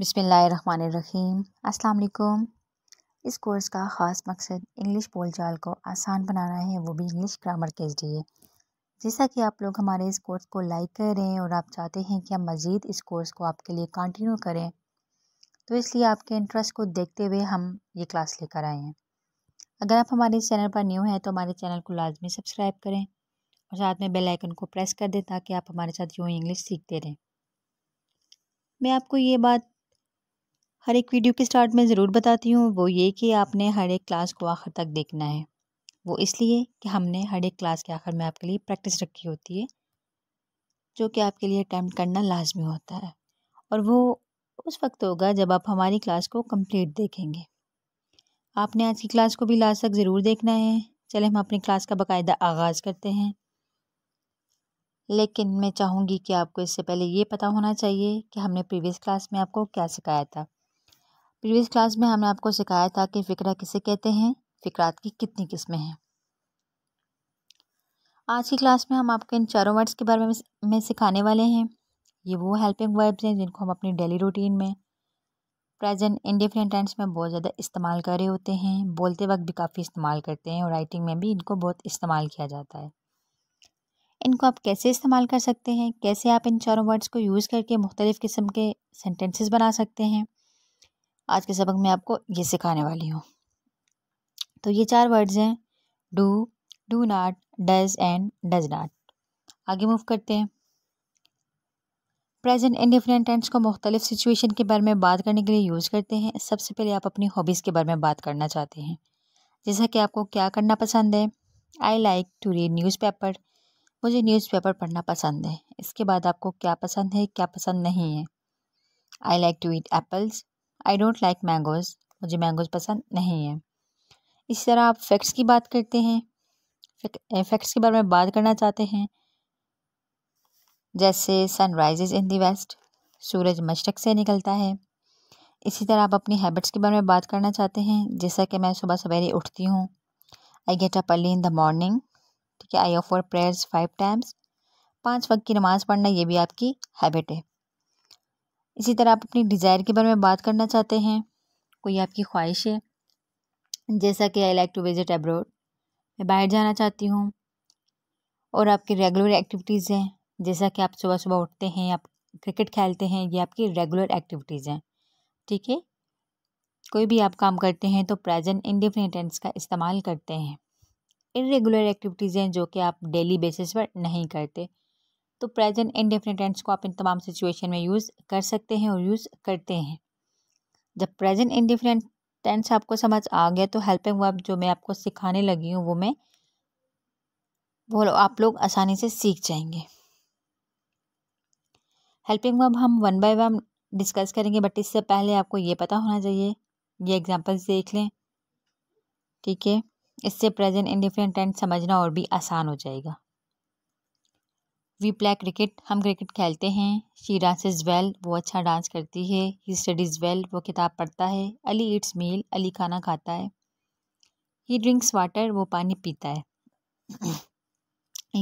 बिसमीम अस्सलाम इस कोर्स का ख़ास मकसद इंग्लिश बोलचाल को आसान बनाना है वो भी इंग्लिश ग्रामर के ज़रिए जैसा कि आप लोग हमारे इस कोर्स को लाइक कर रहे हैं और आप चाहते हैं कि हम मज़ीद इस कोर्स को आपके लिए कंटिन्यू करें तो इसलिए आपके इंटरेस्ट को देखते हुए हम ये क्लास लेकर आए हैं अगर आप हमारे इस चैनल पर न्यू हैं तो हमारे चैनल को लाजमी सब्सक्राइब करें और साथ में बेल आइकन को प्रेस कर दें ताकि आप हमारे साथ यूँ इंग्लिश सीखते रहें मैं आपको ये बात हर एक वीडियो के स्टार्ट में ज़रूर बताती हूँ वो ये कि आपने हर एक क्लास को आखिर तक देखना है वो इसलिए कि हमने हर एक क्लास के आखिर में आपके लिए प्रैक्टिस रखी होती है जो कि आपके लिए अटैम्प्ट करना लाजमी होता है और वो उस वक्त होगा जब आप हमारी क्लास को कंप्लीट देखेंगे आपने आज की क्लास को भी लास्ट तक ज़रूर देखना है चले हम अपनी क्लास का बाकायदा आगाज़ करते हैं लेकिन मैं चाहूँगी कि आपको इससे पहले ये पता होना चाहिए कि हमने प्रीवियस क्लास में आपको क्या सिखाया था प्रीवियस क्लास में हमने आपको सिखाया था कि फ़िक्रा किसे कहते हैं फ़िक्रात की कितनी किस्में हैं आज की क्लास में हम आपको इन चारों वर्ड्स के बारे में सिखाने वाले हैं ये वो हेल्पिंग वर्ब्स हैं जिनको हम अपनी डेली रूटीन में प्रेजेंट इंडिफरेंट टेंस में बहुत ज़्यादा इस्तेमाल कर रहे होते हैं बोलते वक्त भी काफ़ी इस्तेमाल करते हैं और राइटिंग में भी इनको बहुत इस्तेमाल किया जाता है इनको आप कैसे इस्तेमाल कर सकते हैं कैसे आप इन चारों वर्ड्स को यूज़ करके मुख्तलिफ़ किस्म के सेंटेंसेस बना सकते हैं आज के सबक में आपको ये सिखाने वाली हूँ तो ये चार वर्ड्स हैं do do not does and does not आगे मूव करते हैं प्रेजेंट इंडिफरेंट टेंस को मुख्तलिफ सिचुएशन के बारे में बात करने के लिए यूज़ करते हैं सबसे पहले आप अपनी हॉबीज़ के बारे में बात करना चाहते हैं जैसा कि आपको क्या करना पसंद है I like to read newspaper मुझे न्यूज़ पेपर पढ़ना पसंद है इसके बाद आपको क्या पसंद है क्या पसंद नहीं है I like to eat apples I don't like mangoes मुझे मैंगोज़ पसंद नहीं है इसी तरह आप फैक्ट्स की बात करते हैं फैक्ट्स eh, के बारे में बात करना चाहते हैं जैसे सनराइजेज इन दी वेस्ट सूरज मशरक से निकलता है इसी तरह आप अपनी हैबिट्स के बारे में बात करना चाहते हैं जैसा कि मैं सुबह सवेरे उठती हूँ I get up early in the morning ठीक है I offer prayers five times पांच वक्त की नमाज़ पढ़ना ये भी आपकी हैबिट है इसी तरह आप अपनी डिज़ायर के बारे में बात करना चाहते हैं कोई आपकी ख्वाहिश है जैसा कि I like to visit abroad मैं बाहर जाना चाहती हूँ और आपकी रेगुलर एक्टिविटीज़ हैं जैसा कि आप सुबह सुबह उठते हैं आप क्रिकेट खेलते हैं ये आपकी रेगुलर एक्टिविटीज़ हैं ठीक है कोई भी आप काम करते हैं तो प्रेजेंट इंडिफिनेटेंस का इस्तेमाल करते हैं इरेगुलर एक्टिविटीज़ हैं जो कि आप डेली बेसिस पर नहीं करते तो प्रेजेंट इंडेफिनिट टेंस को आप इन तमाम सिचुएशन में यूज़ कर सकते हैं और यूज़ करते हैं जब प्रेजेंट इंडिफिनेट टेंस आपको समझ आ गया तो हेल्पिंग वर्ब जो मैं आपको सिखाने लगी हूँ वो मैं वो आप लोग आसानी से सीख जाएंगे हेल्पिंग वर्ब हम वन बाय वन डिस्कस करेंगे बट इससे पहले आपको ये पता होना चाहिए ये एग्जांपल्स देख लें ठीक है इससे प्रेजेंट इंडिफरेंट टेंस समझना और भी आसान हो जाएगा वी प्ले क्रिकेट हम क्रिकेट खेलते हैं शी इज वेल वो अच्छा डांस करती है ही स्टडीज़ वेल वो किताब पढ़ता है अली इट्स मील अली खाना खाता है ही ड्रिंक्स वाटर वो पानी पीता है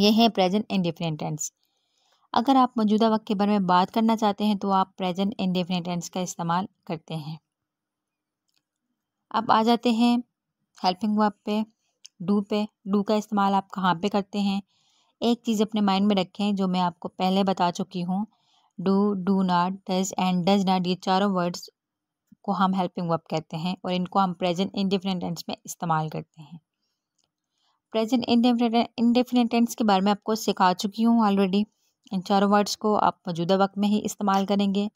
ये है प्रेजेंट एंड टेंस अगर आप मौजूदा वक्त के बारे में बात करना चाहते हैं तो आप प्रेजेंट एंड टेंस का इस्तेमाल करते हैं अब आ जाते हैं हेल्पिंग वर्ब पे डू पे डू का इस्तेमाल आप कहाँ पे करते हैं एक चीज़ अपने माइंड में रखें जो मैं आपको पहले बता चुकी हूँ do do not does and does not ये चारों वर्ड्स को हम हेल्पिंग वर्ब कहते हैं और इनको हम प्रेजेंट इंडिफिनेंट टेंस में इस्तेमाल करते हैं प्रेजेंट इंडिफिनेट इंडिफिनेट टेंस के बारे में आपको सिखा चुकी हूँ ऑलरेडी इन चारों वर्ड्स को आप मौजूदा वक्त में ही इस्तेमाल करेंगे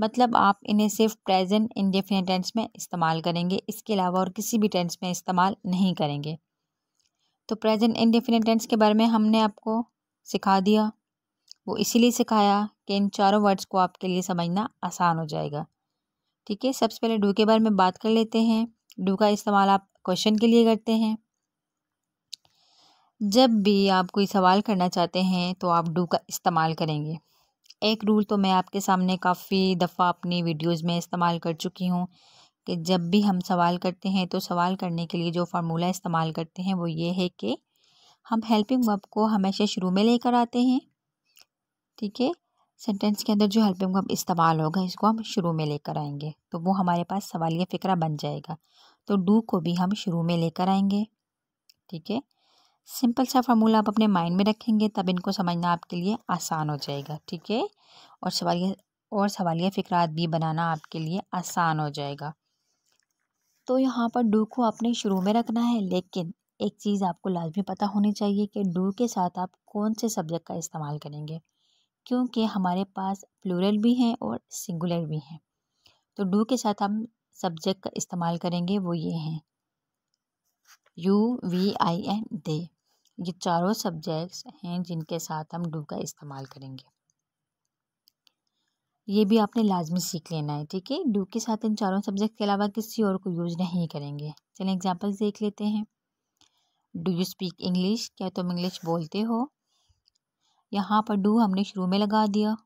मतलब आप इन्हें सिर्फ प्रेजेंट इंडिफिनेट टेंस में इस्तेमाल करेंगे इसके अलावा और किसी भी टेंस में इस्तेमाल नहीं करेंगे तो प्रेजेंट इंडिफिनिट टेंस के बारे में हमने आपको सिखा दिया वो इसीलिए सिखाया कि इन चारों वर्ड्स को आपके लिए समझना आसान हो जाएगा ठीक है सबसे पहले डू के बारे में बात कर लेते हैं डू का इस्तेमाल आप क्वेश्चन के लिए करते हैं जब भी आप कोई सवाल करना चाहते हैं तो आप डू का इस्तेमाल करेंगे एक रूल तो मैं आपके सामने काफ़ी दफ़ा अपनी वीडियोज़ में इस्तेमाल कर चुकी हूँ कि जब भी हम सवाल करते हैं तो सवाल करने के लिए जो फार्मूला इस्तेमाल करते हैं वो ये है कि हम हेल्पिंग वर्ब को हमेशा शुरू में लेकर आते हैं ठीक है सेंटेंस के अंदर जो हेल्पिंग वर्ब इस्तेमाल होगा इसको हम शुरू में लेकर आएंगे तो वो हमारे पास सवालिया फ़िक्रा बन जाएगा तो डू को भी हम शुरू में लेकर आएंगे ठीक है सिंपल सा फार्मूला आप अपने माइंड में रखेंगे तब इनको समझना आपके लिए आसान हो जाएगा ठीक है और सवालिया और सवालिया फ़िक्रात भी बनाना आपके लिए आसान हो जाएगा तो यहाँ पर डू को आपने शुरू में रखना है लेकिन एक चीज़ आपको लाजमी पता होनी चाहिए कि डू के साथ आप कौन से सब्जेक्ट का इस्तेमाल करेंगे क्योंकि हमारे पास प्लूरल भी हैं और सिंगुलर भी हैं तो डू के साथ हम सब्जेक्ट का इस्तेमाल करेंगे वो ये हैं you we I and they ये चारों सब्जेक्ट्स हैं जिनके साथ हम डू का इस्तेमाल करेंगे ये भी आपने लाजमी सीख लेना है ठीक है डू के साथ इन चारों सब्जेक्ट के अलावा किसी और को यूज़ नहीं करेंगे चलें एग्जाम्पल्स देख लेते हैं डू यू स्पीक इंग्लिश क्या तुम इंग्लिश बोलते हो यहाँ पर डू हमने शुरू में लगा दिया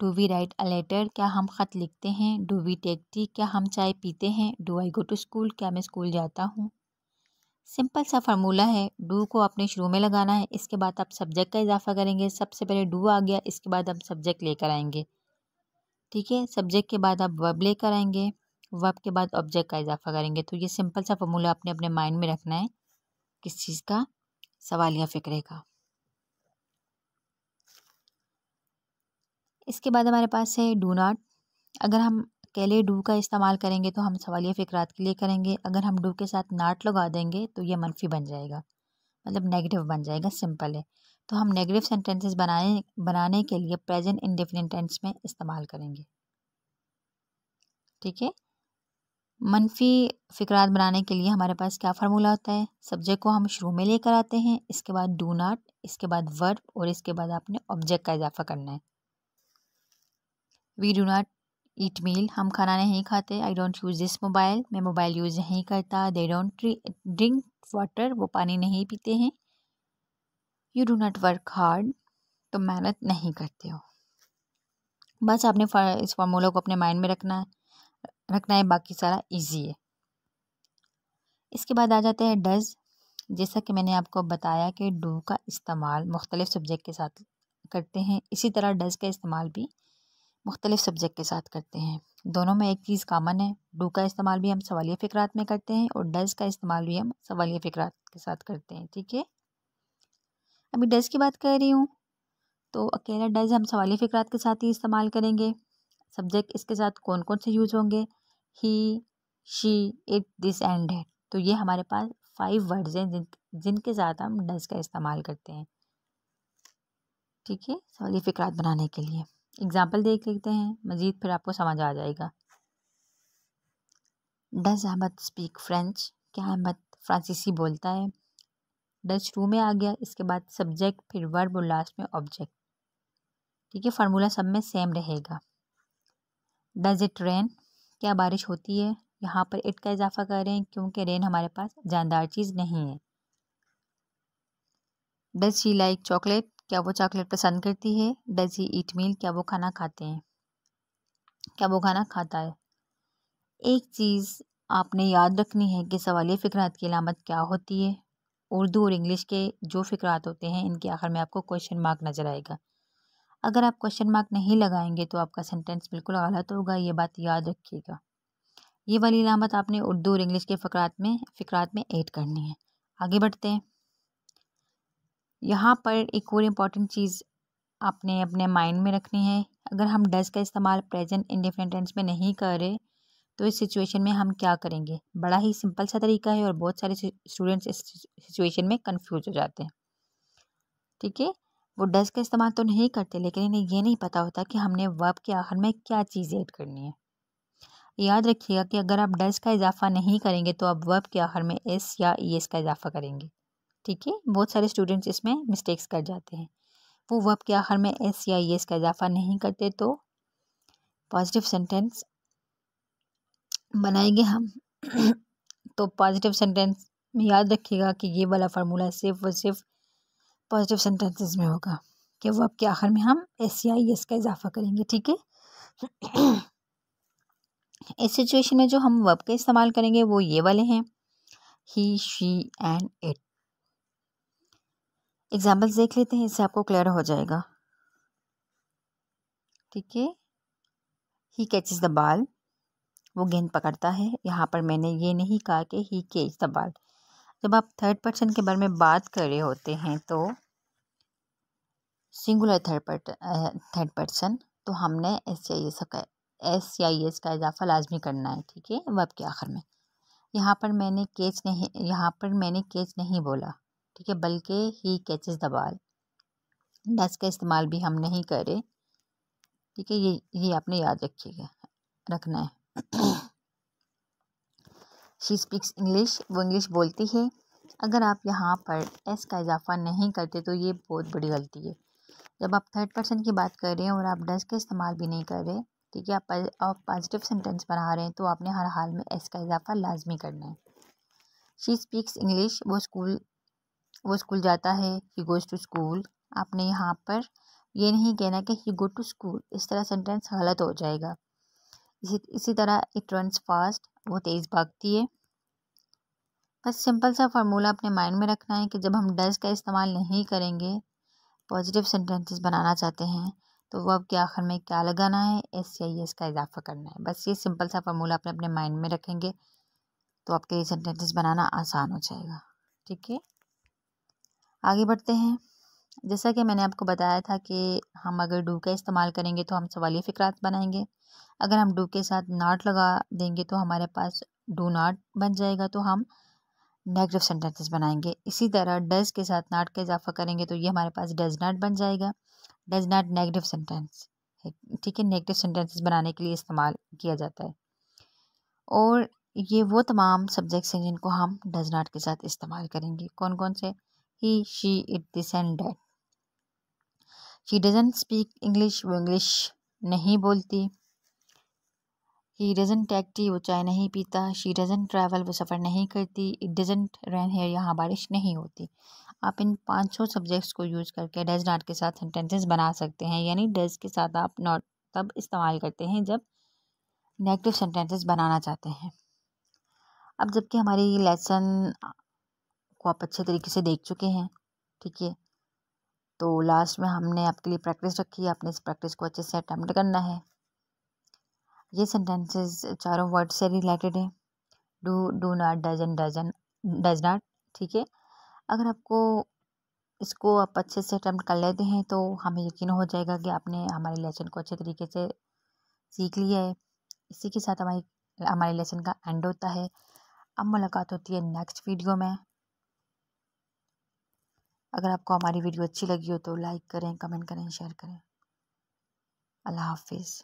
do we write a letter क्या हम ख़त लिखते हैं डू वी टेक टी क्या हम चाय पीते हैं do I go to school क्या मैं स्कूल जाता हूँ सिंपल सा फार्मूला है डू को आपने शुरू में लगाना है इसके बाद आप सब्जेक्ट का इजाफा करेंगे सबसे पहले डू आ गया इसके बाद आप सब्जेक्ट लेकर आएंगे ठीक है सब्जेक्ट के बाद आप वर्ब लेकर आएंगे वर्ब के बाद ऑब्जेक्ट का इजाफा करेंगे तो ये सिंपल सा फार्मूला आपने अपने माइंड में रखना है किस चीज़ का सवाल या फ़िक्रे का इसके बाद हमारे पास है डू नाट अगर हम के लिए डू का इस्तेमाल करेंगे तो हम सवालिया फ़िकरात के लिए करेंगे अगर हम डू के साथ नाट लगा देंगे तो ये मनफी बन जाएगा मतलब नेगेटिव बन जाएगा सिंपल है तो हम नेगेटिव सेंटेंसेस बनाने बनाने के लिए प्रेजेंट इंडिफिनिट टेंस में इस्तेमाल करेंगे ठीक है मनफी फ़िक्रात बनाने के लिए हमारे पास क्या फार्मूला होता है सब्जेक्ट को हम शुरू में लेकर आते हैं इसके बाद डू नाट इसके बाद वर्ब और इसके बाद आपने ऑब्जेक्ट का इजाफा करना है वी डू नाट ईट मील हम खाना नहीं खाते I don't use this mobile मैं मोबाइल यूज़ नहीं करता दे डोंट ड्रिंक वाटर वो पानी नहीं पीते हैं you do not work hard तो मेहनत नहीं करते हो बस आपने इस फार्मूला को अपने माइंड में रखना है रखना है बाकी सारा इजी है इसके बाद आ जाते हैं डज जैसा कि मैंने आपको बताया कि डू का इस्तेमाल मुख्तलिफ़ सब्जेक्ट के साथ करते हैं इसी तरह डज का इस्तेमाल भी मुख्तलिफ़ सब्जेक्ट के साथ करते हैं दोनों में एक चीज़ कामन है डू का इस्तेमाल भी हम सवालिया फ़िक्रात में करते हैं और डज का इस्तेमाल भी हम सवालिया फ़िक्रात के साथ करते हैं ठीक है अभी डज की बात कर रही हूँ तो अकेला डज हम सवालिया फ़िक्रात के साथ ही इस्तेमाल करेंगे सब्जेक्ट इसके साथ कौन कौन से यूज होंगे he she it this and है तो ये हमारे पास फाइव वर्ड्स हैं जिन जिनके साथ हम डज का इस्तेमाल करते हैं ठीक है सवालिया फ़िक्रात बनाने के लिए एग्ज़ाम्पल देख लेते हैं मज़ीद फिर आपको समझ आ जाएगा डज अहमद स्पीक फ्रेंच क्या अहमद फ्रांसीसी बोलता है डज टू में आ गया इसके बाद सब्जेक्ट फिर वर्ब और लास्ट में ऑब्जेक्ट ठीक है फार्मूला सब में सेम रहेगा डज इट रेन क्या बारिश होती है यहाँ पर इट का इजाफा कर रहे हैं क्योंकि रेन हमारे पास जानदार चीज़ नहीं है डज शी लाइक चॉकलेट क्या वो चॉकलेट पसंद करती है डज ही ईट मील क्या वो खाना खाते हैं क्या वो खाना खाता है एक चीज़ आपने याद रखनी है कि सवाल फ़िक्रात की अलामत क्या होती है उर्दू और इंग्लिश के जो फ़िक्रात होते हैं इनके आखिर में आपको क्वेश्चन मार्क नज़र आएगा अगर आप क्वेश्चन मार्क नहीं लगाएंगे तो आपका सेंटेंस बिल्कुल गलत होगा ये बात याद रखिएगा ये वाली अलामत आपने उर्दू और इंग्लिश के फ़करात में फ़िक्रात में ऐड करनी है आगे बढ़ते हैं यहाँ पर एक और इम्पॉर्टेंट चीज़ आपने अपने माइंड में रखनी है अगर हम डज का इस्तेमाल प्रेजेंट इंडिफरेंट टेंस में नहीं करें तो इस सिचुएशन में हम क्या करेंगे बड़ा ही सिंपल सा तरीका है और बहुत सारे स्टूडेंट्स इस सिचुएशन में कंफ्यूज हो जाते हैं ठीक है वो डज का इस्तेमाल तो नहीं करते लेकिन इन्हें यह नहीं पता होता कि हमने वर्ब के आखिर में क्या चीज़ ऐड करनी है याद रखिएगा कि अगर आप डज का इजाफा नहीं करेंगे तो आप वर्ब के आखिर में एस या ई एस का इजाफा करेंगे ठीक है बहुत सारे स्टूडेंट्स इसमें मिस्टेक्स कर जाते हैं वो वर्ब के आखिर में एस या एस का इजाफा नहीं करते तो पॉजिटिव सेंटेंस बनाएंगे हम तो पॉजिटिव सेंटेंस में याद रखिएगा कि ये वाला फार्मूला सिर्फ और सिर्फ पॉजिटिव सेंटेंसेस में होगा कि वो के आखिर में हम एस सी आई एस का इजाफा करेंगे ठीक है इस सिचुएशन में जो हम वर्ब का इस्तेमाल करेंगे वो ये वाले हैं he she and it examples देख लेते हैं इससे आपको क्लियर हो जाएगा ठीक है ही कैचेज द बाल वो गेंद पकड़ता है यहाँ पर मैंने ये नहीं कहा कि ही कैच द बाल जब आप थर्ड पर्सन के बारे में बात कर रहे होते हैं तो सिंगुलर थर्ड थर्ड पर्सन तो हमने एस या एस का एस या एस का इजाफा लाजमी करना है ठीक है वब के आखिर में यहाँ पर मैंने केच नहीं यहाँ पर मैंने केच नहीं बोला ठीक है बल्कि he catches the ball does का इस्तेमाल भी हम नहीं करें ठीक है ये ये आपने याद रखिएगा रखना है शी स्पीक्स इंग्लिश वो इंग्लिश बोलती है अगर आप यहाँ पर एस का इजाफा नहीं करते तो ये बहुत बड़ी गलती है जब आप थर्ड पर्सन की बात कर रहे हैं और आप डस का इस्तेमाल भी नहीं कर रहे ठीक है आप आप पॉजिटिव सेंटेंस बना रहे हैं तो आपने हर हाल में एस का इजाफा लाजमी करना है शी स्पीक्स इंग्लिश वो स्कूल वो स्कूल जाता है ही गोज़ टू स्कूल आपने यहाँ पर ये नहीं कहना कि ही गो टू स्कूल इस तरह सेंटेंस गलत हो जाएगा इसी इसी तरह इट रन फास्ट वो तेज़ भागती है बस सिंपल सा फार्मूला अपने माइंड में रखना है कि जब हम डज का इस्तेमाल नहीं करेंगे पॉजिटिव सेंटेंसेस बनाना चाहते हैं तो वह के आखिर में क्या लगाना है एस या एस का इजाफा करना है बस ये सिंपल सा फार्मूला अपने अपने माइंड में रखेंगे तो आपके लिए सेंटेंसेस बनाना आसान हो जाएगा ठीक है आगे बढ़ते हैं जैसा कि मैंने आपको बताया था कि हम अगर डू का इस्तेमाल करेंगे तो हम सवाली फ़िक्रात बनाएंगे अगर हम डू के साथ नाट लगा देंगे तो हमारे पास डू नाट बन जाएगा तो हम नेगेटिव सेंटेंसेस बनाएंगे इसी तरह डज के साथ नाट का इजाफा करेंगे तो ये हमारे पास डज नाट बन जाएगा डज नाट नेगेटिव सेंटेंस ठीक है नेगेटिव सेंटेंसेस बनाने के लिए इस्तेमाल किया जाता है और ये वो तमाम सब्जेक्ट्स हैं जिनको हम डज नाट के साथ इस्तेमाल करेंगे कौन कौन से he, she, it, this and that. She doesn't speak English, वो English नहीं बोलती ही take tea वो चाय नहीं पीता शी doesn't ट्रैवल वो सफ़र नहीं करती इट डजेंट rain here यहाँ बारिश नहीं होती आप इन पाँचों सब्जेक्ट्स को यूज़ करके डज नॉट के साथ सेंटेंसेस बना सकते हैं यानी डज के साथ आप नॉट तब इस्तेमाल करते हैं जब नेगेटिव सेंटेंसेस बनाना चाहते हैं अब जबकि हमारी लेसन को आप अच्छे तरीके से देख चुके हैं ठीक है तो लास्ट में हमने आपके लिए प्रैक्टिस रखी है आपने इस प्रैक्टिस को अच्छे से अटैम्प्ट करना है ये सेंटेंसेस चारों वर्ड से रिलेटेड हैं do do not doesn't doesn't does not ठीक है अगर आपको इसको आप अच्छे से अटैम्प्ट कर लेते हैं तो हमें यकीन हो जाएगा कि आपने हमारे लेसन को अच्छे तरीके से सीख लिया है इसी के साथ हमारी हमारे लेसन का एंड होता है अब मुलाकात होती है नेक्स्ट वीडियो में अगर आपको हमारी वीडियो अच्छी लगी हो तो लाइक करें कमेंट करें शेयर करें अल्लाह हाफिज़